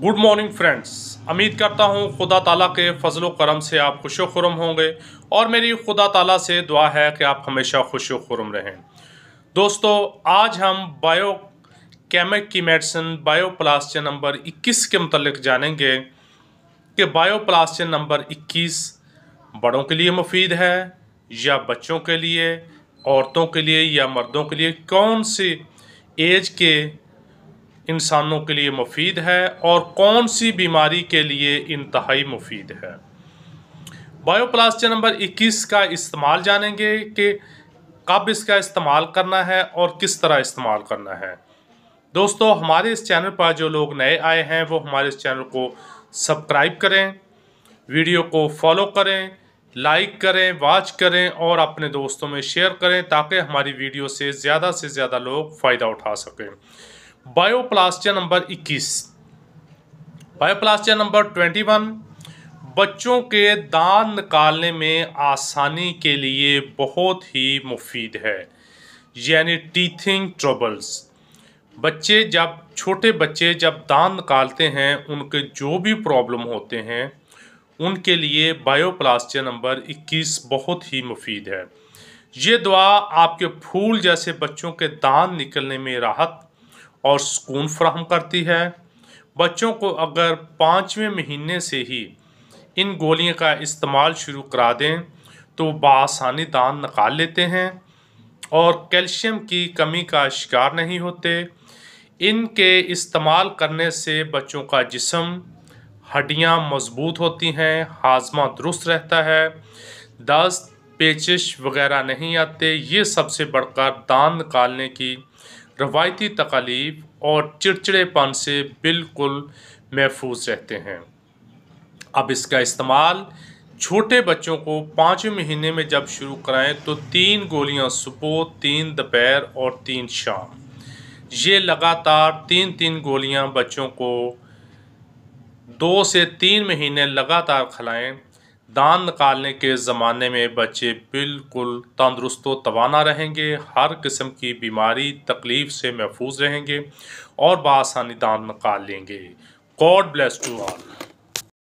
good morning friends उम्मीद करता हूँ खुदा ताला के फजल करम से आप खुश खुरम होंगे और मेरी खुदा ताला से दुआ है कि आप हमेशा खुश खुरम रहें दोस्तों आज हम बायो कैमिक की मेडिसिन प्लास्टिन नंबर 21 के मतलब जानेंगे कि बायो प्लास्टिन नंबर 21 बड़ों के लिए मुफीद है या बच्चों के लिए औरतों के लिए या मर्दों के लिए कौन सी एज के इंसानों के लिए मुफीद है और कौन सी बीमारी के लिए इंतहाई मुफीद है बायोप्लास्टिया नंबर 21 का इस्तेमाल जानेंगे कि कब इसका इस्तेमाल करना है और किस तरह इस्तेमाल करना है दोस्तों हमारे इस चैनल पर जो लोग नए आए हैं वो हमारे इस चैनल को सब्सक्राइब करें वीडियो को फॉलो करें लाइक करें वॉच करें और अपने दोस्तों में शेयर करें ताकि हमारी वीडियो से ज़्यादा से ज़्यादा लोग फ़ायदा उठा सकें बायोप्लास्टिया नंबर 21 बायोप्लास्टिया नंबर 21 बच्चों के दांत निकालने में आसानी के लिए बहुत ही मुफीद है यानी टीथिंग ट्रबल्स बच्चे जब छोटे बच्चे जब दांत निकालते हैं उनके जो भी प्रॉब्लम होते हैं उनके लिए बायोप्लास्टिया नंबर 21 बहुत ही मुफीद है ये दवा आपके फूल जैसे बच्चों के दांत निकलने में राहत और सुकून फ्राहम करती है बच्चों को अगर पाँचवें महीने से ही इन गोलियों का इस्तेमाल शुरू करा दें तो बसानी दान निकाल लेते हैं और कैल्शियम की कमी का शिकार नहीं होते इनके इस्तेमाल करने से बच्चों का जिसम हड्डियाँ मजबूत होती हैं हाजमा दुरुस्त रहता है दस्त पेचिश वगैरह नहीं आते ये सबसे बढ़कर दान निकालने की रवायती तकालीफ और चिड़चिड़ेपन से बिल्कुल महफूज रहते हैं अब इसका इस्तेमाल छोटे बच्चों को पाँचवें महीने में जब शुरू कराएं तो तीन गोलियां सुबह तीन दोपहर और तीन शाम ये लगातार तीन तीन गोलियां बच्चों को दो से तीन महीने लगातार खिलाएं दान निकालने के ज़माने में बच्चे बिल्कुल तंदरुस्त तोाना रहेंगे हर किस्म की बीमारी तकलीफ़ से महफूज रहेंगे और बसानी दान निकाल लेंगे गॉड ब्लेस टू ऑल